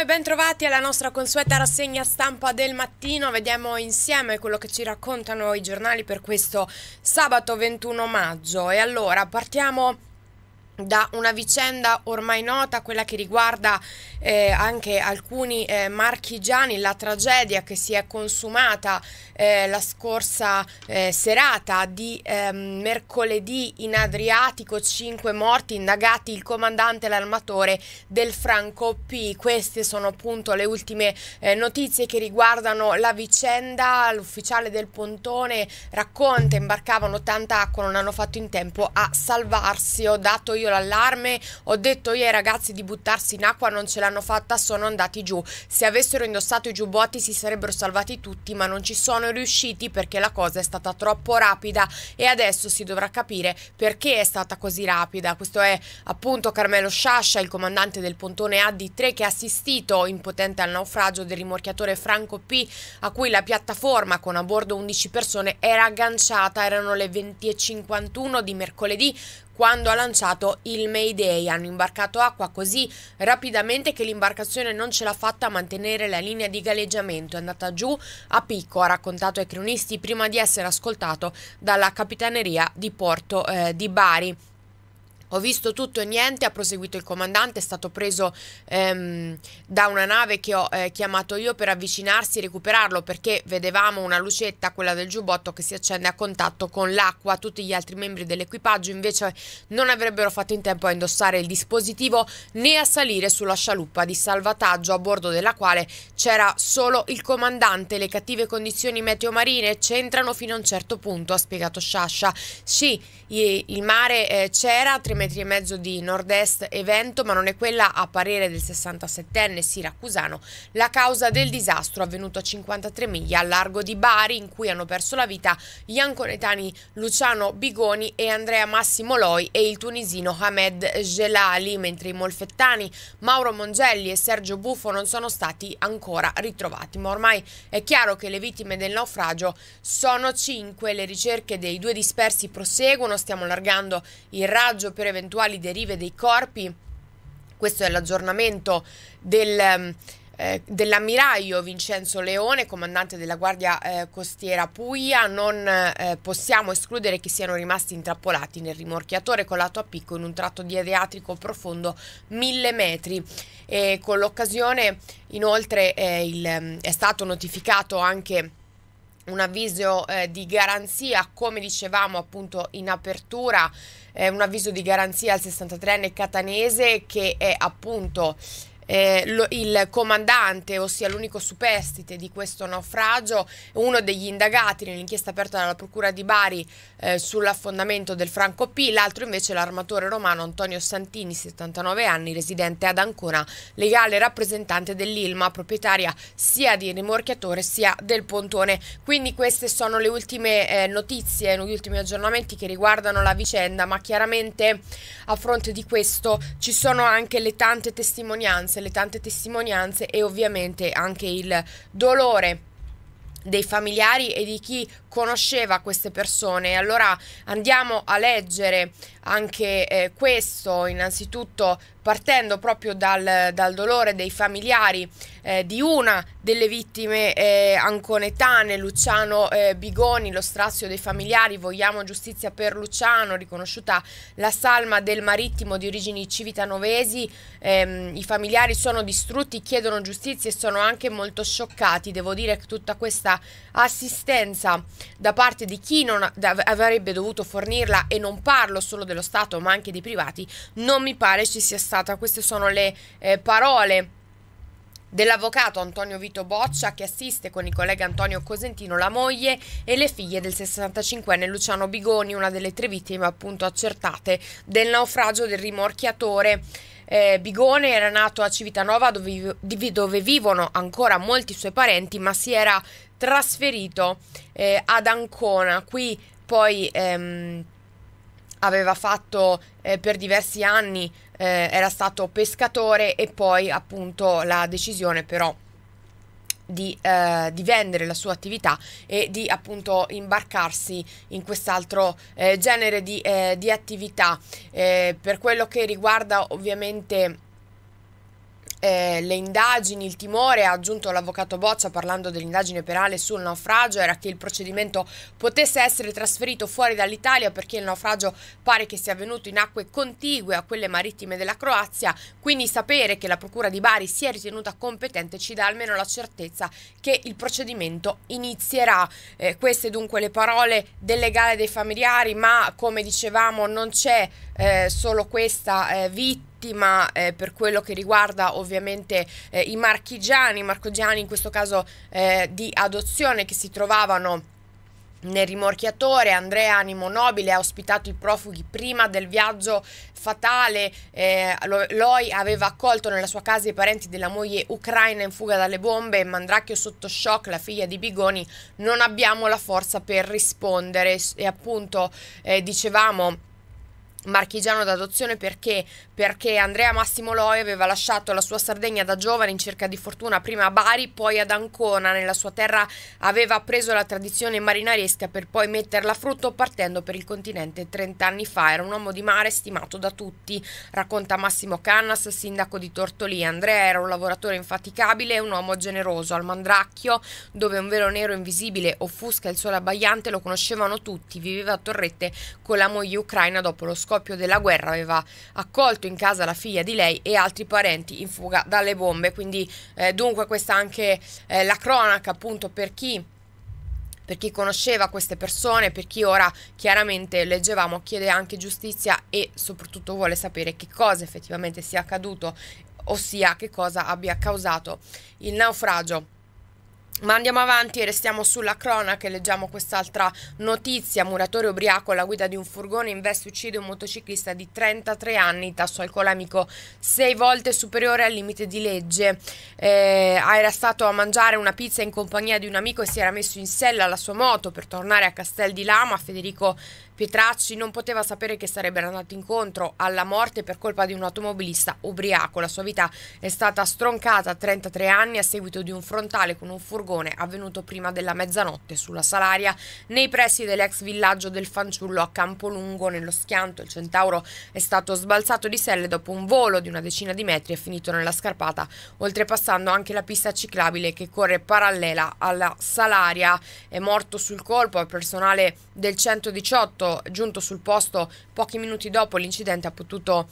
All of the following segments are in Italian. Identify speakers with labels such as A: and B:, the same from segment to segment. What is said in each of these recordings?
A: e bentrovati alla nostra consueta rassegna stampa del mattino. Vediamo insieme quello che ci raccontano i giornali per questo sabato 21 maggio. E allora partiamo da una vicenda ormai nota, quella che riguarda eh, anche alcuni eh, marchigiani, la tragedia che si è consumata eh, la scorsa eh, serata di ehm, mercoledì in Adriatico, cinque morti indagati, il comandante e l'armatore del Franco P. Queste sono appunto le ultime eh, notizie che riguardano la vicenda, l'ufficiale del pontone racconta, imbarcavano tanta acqua, non hanno fatto in tempo a salvarsi, ho dato io io l'allarme, ho detto io ai ragazzi di buttarsi in acqua, non ce l'hanno fatta, sono andati giù. Se avessero indossato i giubbotti si sarebbero salvati tutti, ma non ci sono riusciti perché la cosa è stata troppo rapida e adesso si dovrà capire perché è stata così rapida. Questo è appunto Carmelo Sciascia, il comandante del pontone AD3 che ha assistito impotente al naufragio del rimorchiatore Franco P, a cui la piattaforma con a bordo 11 persone era agganciata, erano le 20.51 di mercoledì quando ha lanciato il Mayday. Hanno imbarcato acqua così rapidamente che l'imbarcazione non ce l'ha fatta a mantenere la linea di galleggiamento. È andata giù a picco, ha raccontato ai cronisti prima di essere ascoltato dalla capitaneria di Porto eh, di Bari. Ho visto tutto e niente, ha proseguito il comandante, è stato preso ehm, da una nave che ho eh, chiamato io per avvicinarsi e recuperarlo perché vedevamo una lucetta, quella del giubbotto, che si accende a contatto con l'acqua. Tutti gli altri membri dell'equipaggio invece non avrebbero fatto in tempo a indossare il dispositivo né a salire sulla scialuppa di salvataggio a bordo della quale c'era solo il comandante. Le cattive condizioni meteomarine c'entrano fino a un certo punto, ha spiegato Sciascia. Sì, il mare eh, c'era, altrimenti metri e mezzo di nord-est e vento, ma non è quella, a parere del 67enne siracusano, la causa del disastro avvenuto a 53 miglia a largo di Bari, in cui hanno perso la vita gli anconetani Luciano Bigoni e Andrea Massimo Loi e il tunisino Hamed Gelali, mentre i molfettani Mauro Mongelli e Sergio Buffo non sono stati ancora ritrovati. Ma ormai è chiaro che le vittime del naufragio sono 5, le ricerche dei due dispersi proseguono, stiamo allargando il raggio per per eventuali derive dei corpi. Questo è l'aggiornamento del ehm, eh, dell'ammiraglio Vincenzo Leone, comandante della Guardia eh, Costiera Puglia, non eh, possiamo escludere che siano rimasti intrappolati nel rimorchiatore colato a picco in un tratto di Adriatico profondo mille metri. E con l'occasione, inoltre, eh, il, è stato notificato anche un avviso eh, di garanzia, come dicevamo appunto in apertura eh, un avviso di garanzia al 63enne catanese che è appunto eh, lo, il comandante, ossia l'unico superstite di questo naufragio, uno degli indagati nell'inchiesta aperta dalla Procura di Bari eh, sull'affondamento del Franco P, l'altro invece l'armatore romano Antonio Santini, 79 anni, residente ad Ancona, legale rappresentante dell'Ilma, proprietaria sia di rimorchiatore sia del pontone. Quindi queste sono le ultime eh, notizie, gli ultimi aggiornamenti che riguardano la vicenda, ma chiaramente a fronte di questo ci sono anche le tante testimonianze testimonianze, le tante testimonianze e ovviamente anche il dolore dei familiari e di chi conosceva queste persone. Allora andiamo a leggere anche eh, questo, innanzitutto partendo proprio dal, dal dolore dei familiari eh, di una delle vittime eh, anconetane, Luciano eh, Bigoni, lo strazio dei familiari, vogliamo giustizia per Luciano, riconosciuta la salma del marittimo di origini civitanovesi, ehm, i familiari sono distrutti, chiedono giustizia e sono anche molto scioccati, devo dire che tutta questa assistenza da parte di chi non avrebbe dovuto fornirla e non parlo solo dello Stato ma anche dei privati, non mi pare ci sia stata stata. Queste sono le eh, parole dell'avvocato Antonio Vito Boccia che assiste con il collega Antonio Cosentino la moglie e le figlie del 65enne Luciano Bigoni, una delle tre vittime appunto accertate del naufragio del rimorchiatore. Eh, Bigone era nato a Civitanova dove, dove, vivono ancora molti suoi parenti ma si era trasferito eh, ad Ancona. Qui poi ehm, aveva fatto eh, per diversi anni eh, era stato pescatore e poi appunto la decisione però di, eh, di, vendere la sua attività e di appunto imbarcarsi in quest'altro eh, genere di, eh, di attività. Eh, per quello che riguarda ovviamente eh, le indagini, il timore ha aggiunto l'avvocato Boccia parlando dell'indagine penale sul naufragio era che il procedimento potesse essere trasferito fuori dall'Italia perché il naufragio pare che sia avvenuto in acque contigue a quelle marittime della Croazia, quindi sapere che la Procura di Bari si è ritenuta competente ci dà almeno la certezza che il procedimento inizierà. Eh, queste dunque le parole del legale dei familiari, ma come dicevamo non c'è eh, solo questa eh, vittima ottima eh, per quello che riguarda ovviamente eh, i marchigiani, marcogiani in questo caso eh, di adozione che si trovavano nel rimorchiatore Andrea Animo Nobile ha ospitato i profughi prima del viaggio fatale. Eh, Loi aveva accolto nella sua casa i parenti della moglie ucraina in fuga dalle bombe. Mandracchio sotto shock, la figlia di Bigoni. Non abbiamo la forza per rispondere. E appunto eh, dicevamo marchigiano d'adozione perché perché Andrea Massimo Loi aveva lasciato la sua Sardegna da giovane in cerca di fortuna prima a Bari, poi ad Ancona. Nella sua terra aveva preso la tradizione marinaresca per poi metterla a frutto partendo per il continente 30 anni fa. Era un uomo di mare stimato da tutti, racconta Massimo Cannas, sindaco di Tortoli. Andrea era un lavoratore infaticabile e un uomo generoso. Al Mandracchio, dove un velo nero invisibile offusca il sole abbagliante, lo conoscevano tutti. Viveva a Torrette con la moglie ucraina dopo lo scoppio della guerra, aveva accolto portato in casa la figlia di lei e altri parenti in fuga dalle bombe. Quindi eh, dunque questa è anche eh, la cronaca appunto per chi per chi conosceva queste persone, per chi ora chiaramente leggevamo chiede anche giustizia e soprattutto vuole sapere che cosa effettivamente sia accaduto, ossia che cosa abbia causato il naufragio ma andiamo avanti e restiamo sulla cronaca e leggiamo quest'altra notizia. Muratore ubriaco alla guida di un furgone investe e uccide un motociclista di 33 anni, tasso alcolemico 6 volte superiore al limite di legge. Eh, era stato a mangiare una pizza in compagnia di un amico e si era messo in sella alla sua moto per tornare a Castel di Lama. Federico Pietracci non poteva sapere che sarebbe andato incontro alla morte per colpa di un automobilista ubriaco. La sua vita è stata stroncata a 33 anni a seguito di un frontale con un furgone furgone avvenuto prima della mezzanotte sulla Salaria, nei pressi dell'ex villaggio del Fanciullo a Campolungo, nello schianto. Il centauro è stato sbalzato di selle dopo un volo di una decina di metri e finito nella scarpata, oltrepassando anche la pista ciclabile che corre parallela alla Salaria. È morto sul colpo il personale del 118, giunto sul posto pochi minuti dopo l'incidente ha potuto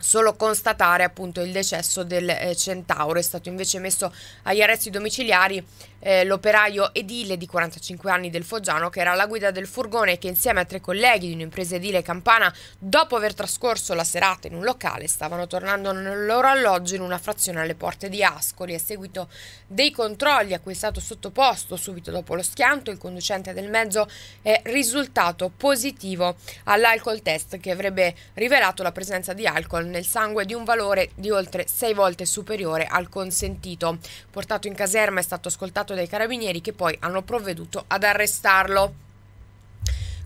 A: solo constatare appunto il decesso del eh, centauro, è stato invece messo agli arresti domiciliari eh, l'operaio edile di 45 anni del Foggiano che era alla guida del furgone che insieme a tre colleghi di un'impresa edile campana, dopo aver trascorso la serata in un locale, stavano tornando nel loro alloggio in una frazione alle porte di Ascoli. A seguito dei controlli a cui è stato sottoposto subito dopo lo schianto, il conducente del mezzo è risultato positivo all'alcol test che avrebbe rivelato la presenza di alcol nel sangue di un valore di oltre 6 volte superiore al consentito. Portato in caserma è stato ascoltato arrestato dai carabinieri che poi hanno provveduto ad arrestarlo.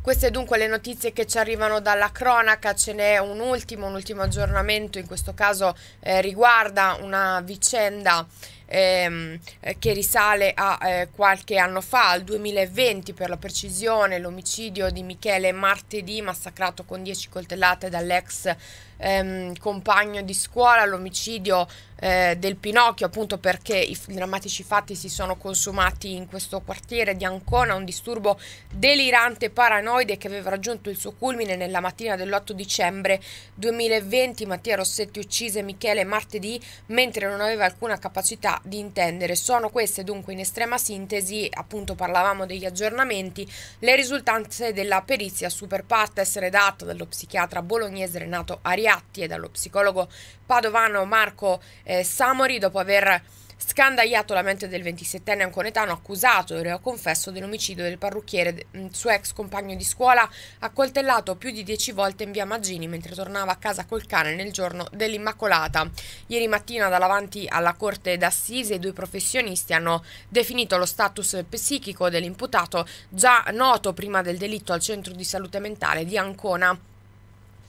A: Queste dunque le notizie che ci arrivano dalla cronaca, ce n'è un ultimo, un ultimo aggiornamento, in questo caso eh, riguarda una vicenda ehm, eh, che risale a eh, qualche anno fa, al 2020 per la precisione, l'omicidio di Michele Martedì, massacrato con 10 coltellate dall'ex ehm, compagno di scuola, l'omicidio eh, del Pinocchio, appunto perché i drammatici fatti si sono consumati in questo quartiere di Ancona, un disturbo delirante paranoide che aveva raggiunto il suo culmine nella mattina dell'8 dicembre 2020. Mattia Rossetti uccise Michele martedì mentre non aveva alcuna capacità di intendere. Sono queste dunque in estrema sintesi, appunto parlavamo degli aggiornamenti, le risultanze della perizia super essere data dallo psichiatra bolognese Renato Ariatti e dallo psicologo padovano Marco eh, Samori dopo aver Scandagliato la mente del 27enne anconetano accusato e reo confesso dell'omicidio del parrucchiere, mm, suo ex compagno di scuola, accoltellato più di dieci volte in via Maggini mentre tornava a casa col cane nel giorno dell'Immacolata. Ieri mattina davanti alla corte d'assise i due professionisti hanno definito lo status psichico dell'imputato già noto prima del delitto al centro di salute mentale di Ancona.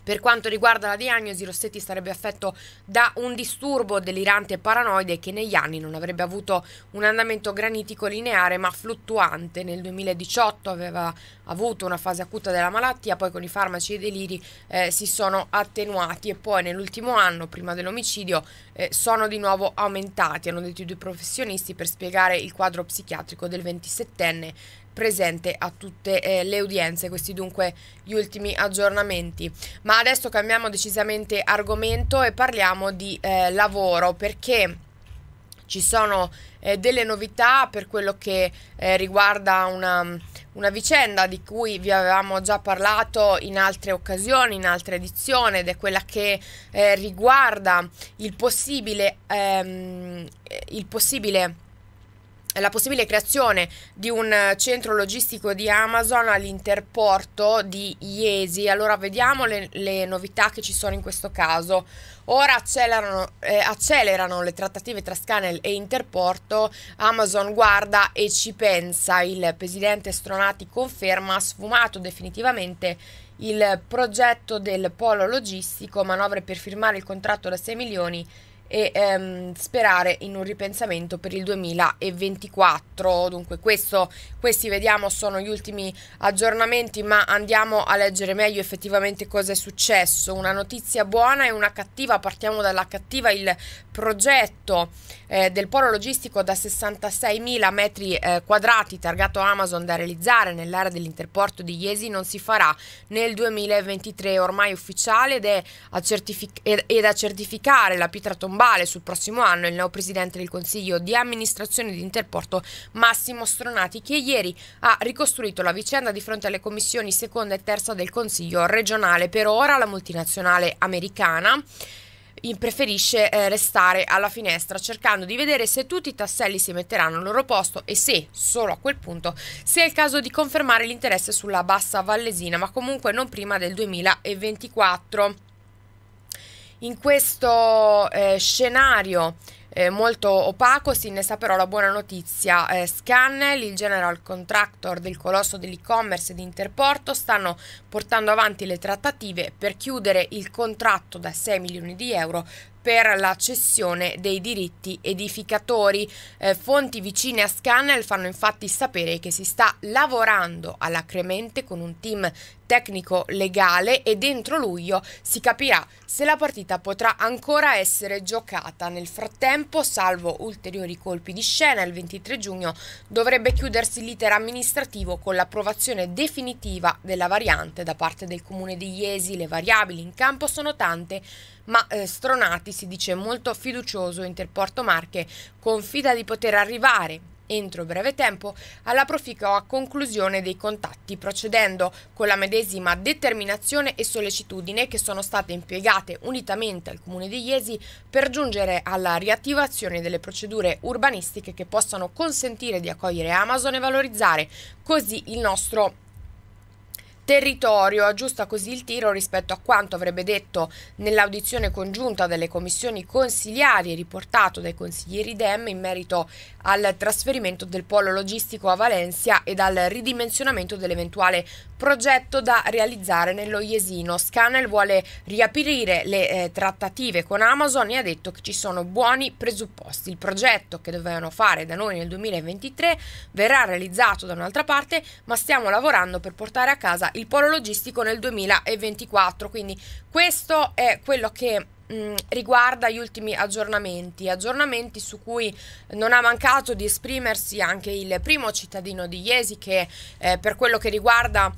A: Per quanto riguarda la diagnosi, Rossetti sarebbe affetto da un disturbo delirante e paranoide che negli anni non avrebbe avuto un andamento granitico lineare ma fluttuante. Nel 2018 aveva avuto una fase acuta della malattia, poi con i farmaci e i deliri eh, si sono attenuati e poi nell'ultimo anno, prima dell'omicidio, eh, sono di nuovo aumentati, hanno detto i due professionisti per spiegare il quadro psichiatrico del 27enne presente a tutte eh, le udienze, questi dunque gli ultimi aggiornamenti. Ma adesso cambiamo decisamente argomento e parliamo di eh, lavoro perché ci sono eh, delle novità per quello che eh, riguarda una, una vicenda di cui vi avevamo già parlato in altre occasioni, in altre edizioni, ed è quella che eh, riguarda il possibile, ehm, il possibile la possibile creazione di un centro logistico di Amazon all'interporto di Iesi. Allora vediamo le, le novità che ci sono in questo caso. Ora accelerano, eh, accelerano, le trattative tra Scanel e Interporto, Amazon guarda e ci pensa, il presidente Stronati conferma, ha sfumato definitivamente il progetto del polo logistico, manovre per firmare il contratto da 6 milioni e ehm, sperare in un ripensamento per il 2024. Dunque questo, questi vediamo sono gli ultimi aggiornamenti, ma andiamo a leggere meglio effettivamente cosa è successo. Una notizia buona e una cattiva, partiamo dalla cattiva, il progetto eh, del polo logistico da 66.000 metri eh, quadrati targato Amazon da realizzare nell'area dell'interporto di Iesi non si farà nel 2023, ormai ufficiale ed è a, certific- ed a certificare la pietra tombata verbale sul prossimo anno il neo presidente del Consiglio di amministrazione di Interporto Massimo Stronati che ieri ha ricostruito la vicenda di fronte alle commissioni seconda e terza del Consiglio regionale. Per ora la multinazionale americana preferisce eh, restare alla finestra cercando di vedere se tutti i tasselli si metteranno al loro posto e se, solo a quel punto, sia il caso di confermare l'interesse sulla bassa vallesina, ma comunque non prima del 2024. In questo eh, scenario eh, molto opaco si innesta però la buona notizia. Eh, Scannel, il general contractor del colosso dell'e-commerce di Interporto, stanno portando avanti le trattative per chiudere il contratto da 6 milioni di euro per la cessione dei diritti edificatori. Eh, fonti vicine a Scannel fanno infatti sapere che si sta lavorando alacremente con un team tecnico legale e dentro luglio si capirà se la partita potrà ancora essere giocata. Nel frattempo, salvo ulteriori colpi di scena, il 23 giugno dovrebbe chiudersi l'iter amministrativo con l'approvazione definitiva della variante da parte del comune di Iesi. Le variabili in campo sono tante ma eh, Stronati si dice molto fiducioso Interporto Marche, confida di poter arrivare entro breve tempo alla proficua conclusione dei contatti, procedendo con la medesima determinazione e sollecitudine che sono state impiegate unitamente al Comune di Iesi per giungere alla riattivazione delle procedure urbanistiche che possano consentire di accogliere Amazon e valorizzare così il nostro territorio aggiusta così il tiro rispetto a quanto avrebbe detto nell'audizione congiunta delle commissioni consiliari riportato dai consiglieri DEM in merito al trasferimento del polo logistico a Valencia e al ridimensionamento dell'eventuale progetto da realizzare nello Iesino. Scanel vuole riaprire le eh, trattative con Amazon e ha detto che ci sono buoni presupposti. Il progetto che dovevano fare da noi nel 2023 verrà realizzato da un'altra parte, ma stiamo lavorando per portare a casa il polo logistico nel 2024. Quindi questo è quello che mm, riguarda gli ultimi aggiornamenti, aggiornamenti su cui non ha mancato di esprimersi anche il primo cittadino di Iesi che eh, per quello che riguarda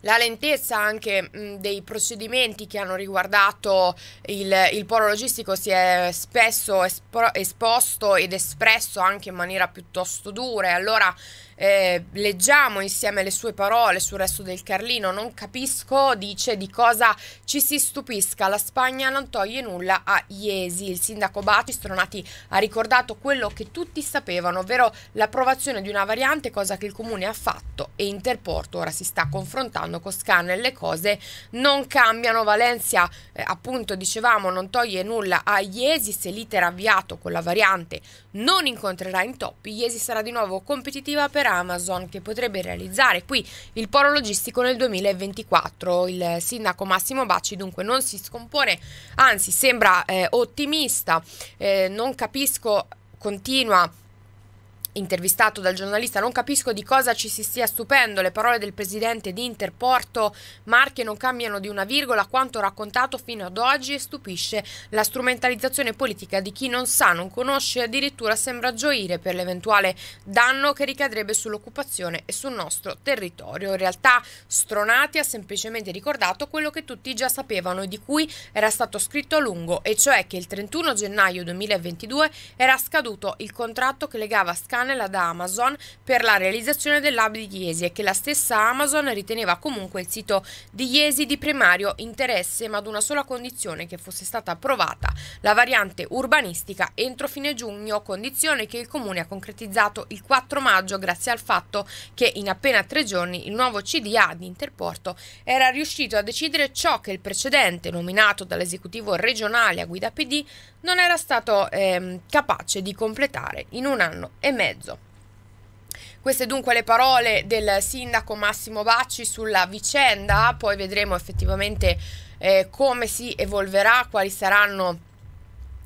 A: la lentezza anche mh, mm, dei procedimenti che hanno riguardato il, il polo logistico si è spesso espo esposto ed espresso anche in maniera piuttosto dura e allora eh, leggiamo insieme le sue parole sul resto del Carlino, non capisco, dice di cosa ci si stupisca, la Spagna non toglie nulla a Iesi, il sindaco Bati Stronati ha ricordato quello che tutti sapevano, ovvero l'approvazione di una variante, cosa che il comune ha fatto e Interporto ora si sta confrontando con Scanner, le cose non cambiano, Valencia eh, appunto dicevamo non toglie nulla a Iesi, se l'iter avviato con la variante non incontrerà intoppi, Iesi sarà di nuovo competitiva per per Amazon che potrebbe realizzare qui il polo logistico nel 2024. Il sindaco Massimo Bacci dunque non si scompone, anzi sembra eh, ottimista, eh, non capisco, continua Intervistato dal giornalista, non capisco di cosa ci si stia stupendo. Le parole del presidente di Interporto Marche non cambiano di una virgola quanto raccontato fino ad oggi e stupisce la strumentalizzazione politica di chi non sa, non conosce e addirittura sembra gioire per l'eventuale danno che ricadrebbe sull'occupazione e sul nostro territorio. In realtà, Stronati ha semplicemente ricordato quello che tutti già sapevano e di cui era stato scritto a lungo, e cioè che il 31 gennaio 2022 era scaduto il contratto che legava Scania Anela da Amazon per la realizzazione dell'hub di Iesi e che la stessa Amazon riteneva comunque il sito di Iesi di primario interesse ma ad una sola condizione che fosse stata approvata la variante urbanistica entro fine giugno, condizione che il Comune ha concretizzato il 4 maggio grazie al fatto che in appena tre giorni il nuovo CDA di Interporto era riuscito a decidere ciò che il precedente, nominato dall'esecutivo regionale a guida PD, non era stato eh, capace di completare in un anno e mezzo mezzo. Queste dunque le parole del sindaco Massimo Bacci sulla vicenda, poi vedremo effettivamente eh, come si evolverà, quali saranno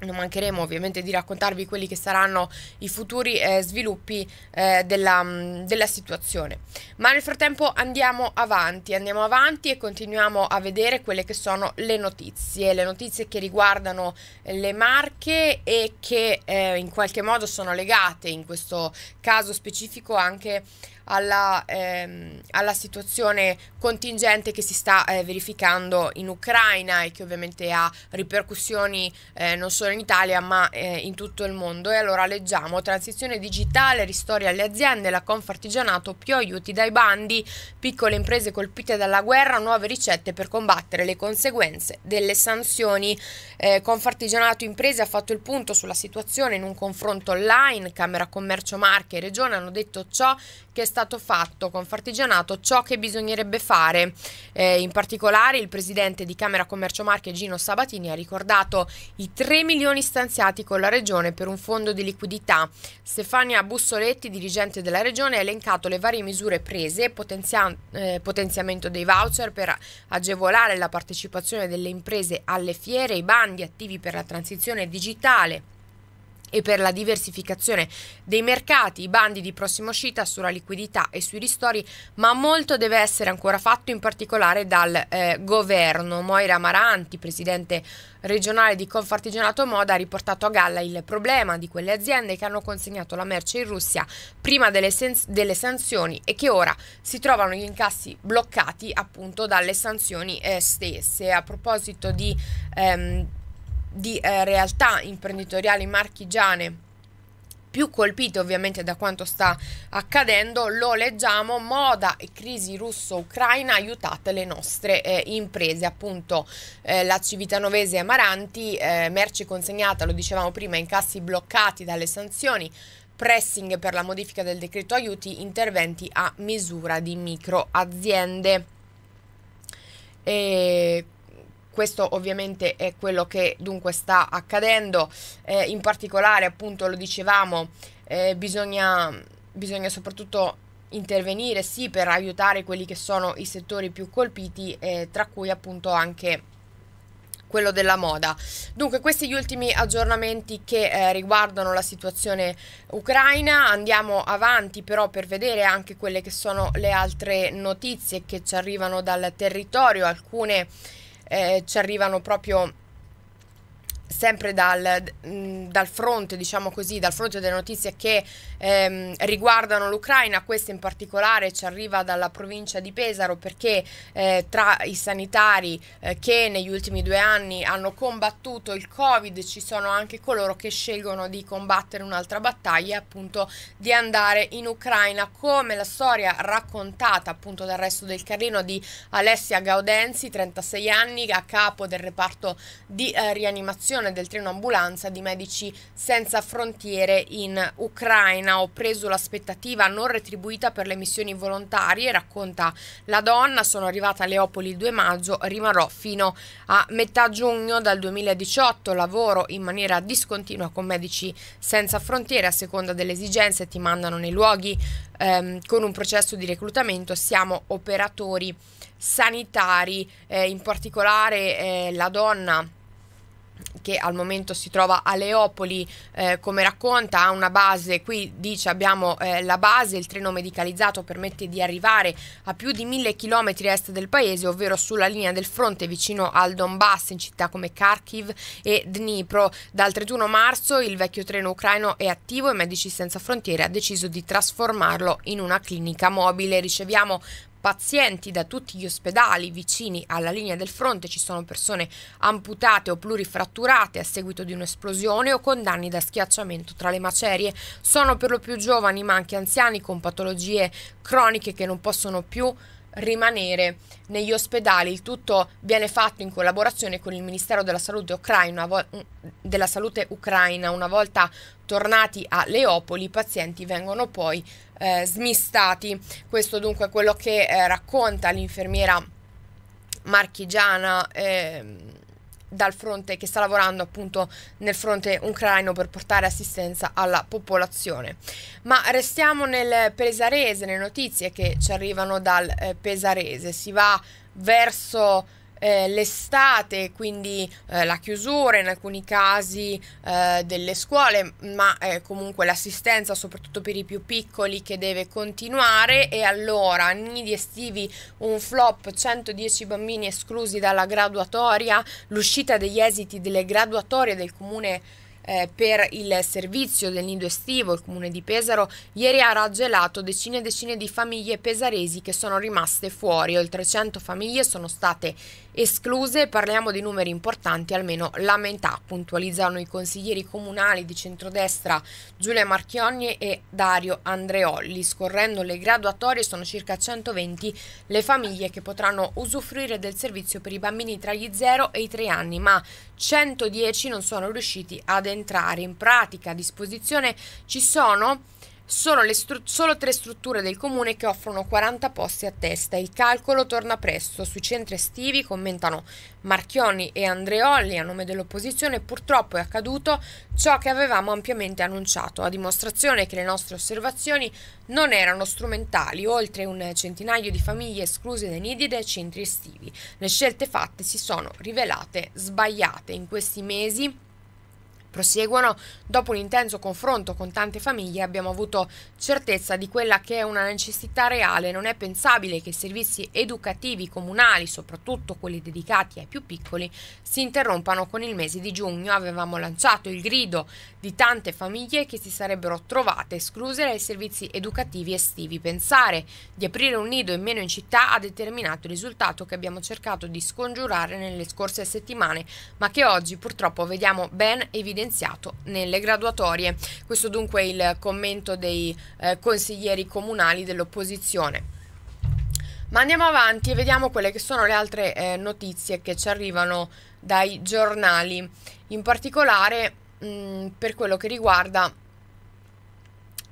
A: non mancheremo ovviamente di raccontarvi quelli che saranno i futuri eh, sviluppi eh, della, mm, della, situazione. Ma nel frattempo andiamo avanti, andiamo avanti e continuiamo a vedere quelle che sono le notizie, le notizie che riguardano le marche e che eh, in qualche modo sono legate in questo caso specifico anche alla, ehm, alla situazione contingente che si sta eh, verificando in Ucraina e che ovviamente ha ripercussioni eh, non solo in Italia ma eh, in tutto il mondo. E allora leggiamo transizione digitale, ristori alle aziende, la Confartigianato, più aiuti dai bandi, piccole imprese colpite dalla guerra, nuove ricette per combattere le conseguenze delle sanzioni. Eh, Confartigianato Imprese ha fatto il punto sulla situazione in un confronto online, Camera Commercio Marche e Regione hanno detto ciò che sta stato fatto con Fartigianato ciò che bisognerebbe fare. Eh, in particolare il presidente di Camera Commercio Marche Gino Sabatini ha ricordato i 3 milioni stanziati con la Regione per un fondo di liquidità. Stefania Bussoletti, dirigente della Regione, ha elencato le varie misure prese, potenzia eh, potenziamento dei voucher per agevolare la partecipazione delle imprese alle fiere, i bandi attivi per la transizione digitale e per la diversificazione dei mercati, i bandi di prossima uscita sulla liquidità e sui ristori, ma molto deve essere ancora fatto in particolare dal eh, governo. Moira Maranti, presidente regionale di Confartigianato Moda, ha riportato a galla il problema di quelle aziende che hanno consegnato la merce in Russia prima delle, delle sanzioni e che ora si trovano gli incassi bloccati appunto dalle sanzioni eh, stesse. A proposito di ehm, di eh, realtà imprenditoriali marchigiane più colpite ovviamente da quanto sta accadendo, lo leggiamo, moda e crisi russo-ucraina, aiutate le nostre eh, imprese, appunto eh, la Civitanovese Amaranti, eh, merci consegnata, lo dicevamo prima, incassi bloccati dalle sanzioni, pressing per la modifica del decreto aiuti, interventi a misura di micro aziende. E questo ovviamente è quello che dunque sta accadendo, eh, in particolare appunto lo dicevamo, eh, bisogna, bisogna soprattutto intervenire sì per aiutare quelli che sono i settori più colpiti, eh, tra cui appunto anche quello della moda. Dunque, questi gli ultimi aggiornamenti che eh, riguardano la situazione ucraina. Andiamo avanti però per vedere anche quelle che sono le altre notizie che ci arrivano dal territorio, alcune eh, ci arrivano proprio sempre dal, mm, dal, fronte, diciamo così, dal fronte delle notizie che ehm, riguardano l'Ucraina, questa in particolare ci arriva dalla provincia di Pesaro perché eh, tra i sanitari eh, che negli ultimi due anni hanno combattuto il Covid ci sono anche coloro che scelgono di combattere un'altra battaglia, appunto di andare in Ucraina, come la storia raccontata appunto dal resto del Carlino di Alessia Gaudenzi, 36 anni, a capo del reparto di eh, rianimazione l'azione del treno ambulanza di Medici Senza Frontiere in Ucraina. Ho preso l'aspettativa non retribuita per le missioni volontarie, racconta la donna. Sono arrivata a Leopoli il 2 maggio, rimarrò fino a metà giugno dal 2018. Lavoro in maniera discontinua con Medici Senza Frontiere a seconda delle esigenze, ti mandano nei luoghi ehm, con un processo di reclutamento. Siamo operatori sanitari, eh, in particolare eh, la donna che al momento si trova a Leopoli, eh, come racconta, ha una base, qui dice abbiamo eh, la base, il treno medicalizzato permette di arrivare a più di mille chilometri a est del paese, ovvero sulla linea del fronte vicino al Donbass, in città come Kharkiv e Dnipro. Dal 31 marzo il vecchio treno ucraino è attivo e Medici Senza Frontiere ha deciso di trasformarlo in una clinica mobile. Riceviamo pazienti da tutti gli ospedali vicini alla linea del fronte, ci sono persone amputate o plurifratturate a seguito di un'esplosione o con danni da schiacciamento tra le macerie. Sono per lo più giovani ma anche anziani con patologie croniche che non possono più rimanere negli ospedali. Il tutto viene fatto in collaborazione con il Ministero della Salute Ucraina, vo- mm, della Salute Ucraina. Una volta tornati a Leopoli, i pazienti vengono poi eh, smistati. Questo dunque è quello che eh, racconta l'infermiera marchigiana. Eh, dal fronte che sta lavorando appunto nel fronte ucraino per portare assistenza alla popolazione. Ma restiamo nel pesarese, le notizie che ci arrivano dal eh, pesarese. Si va verso eh, l'estate, quindi eh, la chiusura in alcuni casi eh, delle scuole, ma eh, comunque l'assistenza soprattutto per i più piccoli che deve continuare e allora nidi estivi un flop, 110 bambini esclusi dalla graduatoria, l'uscita degli esiti delle graduatorie del comune eh, per il servizio del nido estivo, il comune di Pesaro, ieri ha raggelato decine e decine di famiglie pesaresi che sono rimaste fuori. Oltre 100 famiglie sono state escluse, parliamo di numeri importanti, almeno la metà, puntualizzano i consiglieri comunali di centrodestra Giulia Marchionni e Dario Andreolli. Scorrendo le graduatorie sono circa 120 le famiglie che potranno usufruire del servizio per i bambini tra gli 0 e i 3 anni, ma 110 non sono riusciti ad entrare in pratica. A disposizione ci sono sono stru- solo tre strutture del comune che offrono 40 posti a testa. Il calcolo torna presto. Sui centri estivi commentano Marchioni e Andreolli a nome dell'opposizione. Purtroppo è accaduto ciò che avevamo ampiamente annunciato, a dimostrazione che le nostre osservazioni non erano strumentali. Oltre un centinaio di famiglie escluse dai nidi dai centri estivi. Le scelte fatte si sono rivelate sbagliate in questi mesi. Proseguono, dopo un intenso confronto con tante famiglie abbiamo avuto certezza di quella che è una necessità reale, non è pensabile che i servizi educativi comunali, soprattutto quelli dedicati ai più piccoli, si interrompano con il mese di giugno. Avevamo lanciato il grido di tante famiglie che si sarebbero trovate escluse dai servizi educativi estivi. Pensare di aprire un nido in meno in città ha determinato il risultato che abbiamo cercato di scongiurare nelle scorse settimane, ma che oggi purtroppo vediamo ben evidente evidenziato nelle graduatorie. Questo dunque è il commento dei eh, consiglieri comunali dell'opposizione. Ma andiamo avanti e vediamo quelle che sono le altre eh, notizie che ci arrivano dai giornali, in particolare mh, mm, per quello che riguarda,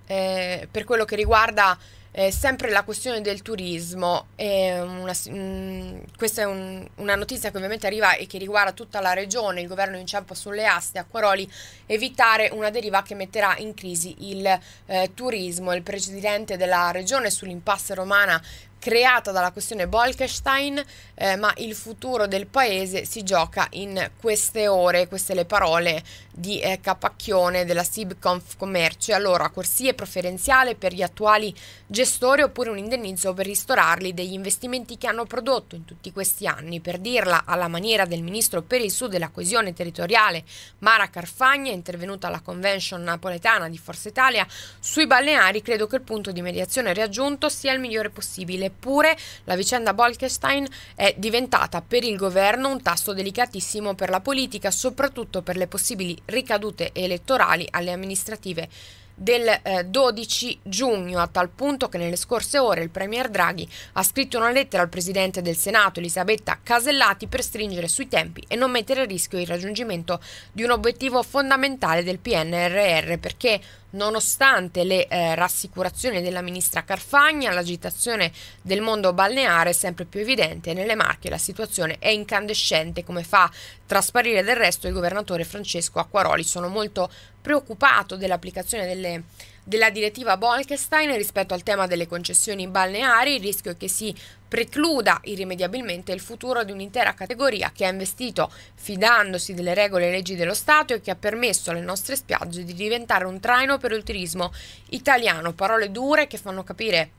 A: eh, per quello che riguarda eh, sempre la questione del turismo, è una, mh, mm, questa è un, una notizia che ovviamente arriva e che riguarda tutta la regione, il governo inciampa sulle aste, a Quaroli, evitare una deriva che metterà in crisi il eh, turismo. Il presidente della regione sull'impasse romana creata dalla questione Bolkestein, eh, ma il futuro del paese si gioca in queste ore, queste le parole di eh, Capacchione della Sibconf Commercio. Allora, corsie preferenziale per gli attuali gestori oppure un indennizzo per ristorarli degli investimenti che hanno prodotto in tutti questi anni. Per dirla alla maniera del ministro per il Sud e la coesione territoriale Mara Carfagna, intervenuta alla convention napoletana di Forza Italia, sui balneari credo che il punto di mediazione raggiunto sia il migliore possibile Eppure la vicenda Bolkestein è diventata per il governo un tasto delicatissimo per la politica, soprattutto per le possibili ricadute elettorali alle amministrative del 12 eh, giugno, a tal punto che nelle scorse ore il Premier Draghi ha scritto una lettera al Presidente del Senato, Elisabetta Casellati, per stringere sui tempi e non mettere a rischio il raggiungimento di un obiettivo fondamentale del PNRR, perché Nonostante le eh, rassicurazioni della ministra Carfagna, l'agitazione del mondo balneare è sempre più evidente. Nelle Marche la situazione è incandescente, come fa trasparire del resto il governatore Francesco Acquaroli. Sono molto preoccupato dell'applicazione delle della direttiva Bolkestein rispetto al tema delle concessioni balneari, il rischio è che si precluda irrimediabilmente il futuro di un'intera categoria che ha investito fidandosi delle regole e leggi dello Stato e che ha permesso alle nostre spiagge di diventare un traino per il turismo italiano. Parole dure che fanno capire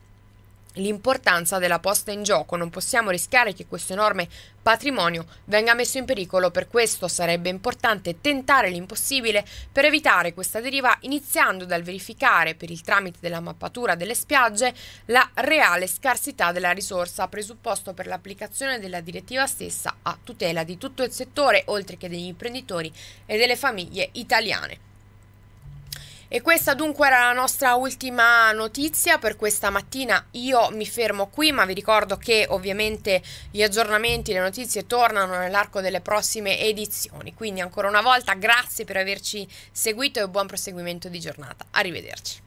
A: l'importanza della posta in gioco. Non possiamo rischiare che questo enorme patrimonio venga messo in pericolo, per questo sarebbe importante tentare l'impossibile per evitare questa deriva iniziando dal verificare per il tramite della mappatura delle spiagge la reale scarsità della risorsa, presupposto per l'applicazione della direttiva stessa a tutela di tutto il settore, oltre che degli imprenditori e delle famiglie italiane. E questa dunque era la nostra ultima notizia per questa mattina. Io mi fermo qui, ma vi ricordo che ovviamente gli aggiornamenti, le notizie tornano nell'arco delle prossime edizioni. Quindi ancora una volta grazie per averci seguito e buon proseguimento di giornata. Arrivederci.